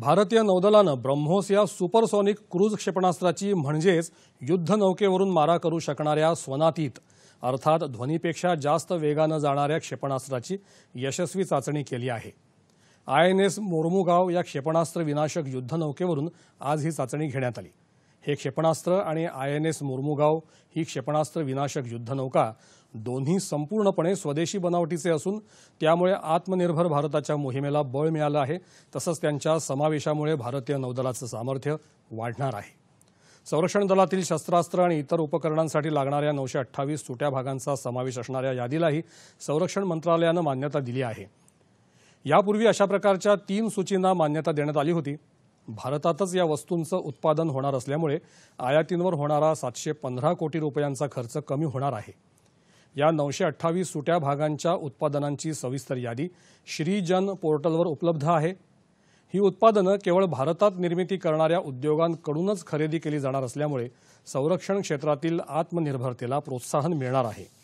भारतीय नौदलानं ब्रह्मोस या सुपरसॉनिक क्रूज क्षेपणास्त्राची म्हणजेच युद्धनौकेवरून मारा करू शकणाऱ्या स्वनातीत अर्थात ध्वनीपेक्षा जास्त वेगानं जाणाऱ्या क्षेपणास्त्राची यशस्वी चाचणी केली आहे आय एन एस मोरमुगाव या क्षेपणास्त्र विनाशक युद्धनौकेवरून आज ही चाचणी घेण्यात आली हे क्षेपणास्त्र आणि आय एन एस मुर्मुगाव ही क्षेपणास्त्र विनाशक युद्धनौका दोन्ही संपूर्णपणे स्वदेशी बनावटीचे असून त्यामुळे आत्मनिर्भर भारताच्या मोहिमेला बळ मिळालं आहे तसंच त्यांच्या समावेशामुळे भारतीय नौदलाचं सामर्थ्य वाढणार आहे संरक्षण दलातील शस्त्रास्त्र आणि इतर उपकरणांसाठी लागणाऱ्या नऊशे अठ्ठावीस सुट्या भागांचा समावेश असणाऱ्या यादीलाही संरक्षण मंत्रालयानं मान्यता दिली आहे यापूर्वी अशा प्रकारच्या तीन सूचींना मान्यता देण्यात आली होती भारतातच या वस्तूंचं उत्पादन होणार असल्यामुळे आयातींवर होणारा सातशे पंधरा कोटी रुपयांचा खर्च कमी होणार आहे या नऊशे अठ्ठावीस सुट्या भागांच्या उत्पादनांची सविस्तर यादी श्रीजन पोर्टलवर उपलब्ध आहे ही उत्पादनं केवळ भारतात निर्मिती करणाऱ्या उद्योगांकडूनच खरेदी केली जाणार असल्यामुळे संरक्षण क्षेत्रातील आत्मनिर्भरतेला प्रोत्साहन मिळणार आहे